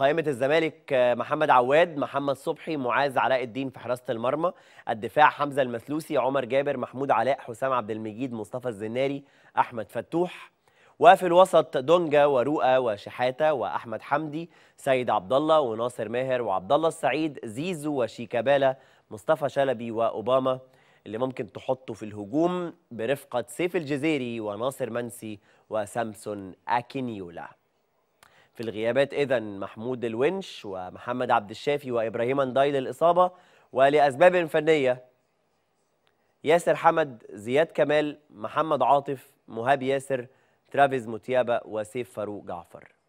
قائمة الزمالك آه، محمد عواد محمد صبحي معاذ علاء الدين في حراسة المرمى الدفاع حمزة المثلوسي عمر جابر محمود علاء حسام عبد المجيد مصطفى الزناري أحمد فتوح وفي الوسط دونجا ورؤى وشحاتة وأحمد حمدي سيد عبد الله وناصر ماهر وعبد الله السعيد زيزو وشيكابالا مصطفى شلبي وأوباما اللي ممكن تحطه في الهجوم برفقة سيف الجزيري وناصر منسي وسامسون أكينيولا في الغيابات إذا محمود الونش ومحمد عبد الشافي وإبراهيم انداي للإصابة ولأسباب فنية ياسر حمد زياد كمال محمد عاطف مهاب ياسر ترافيز متيابة وسيف فاروق جعفر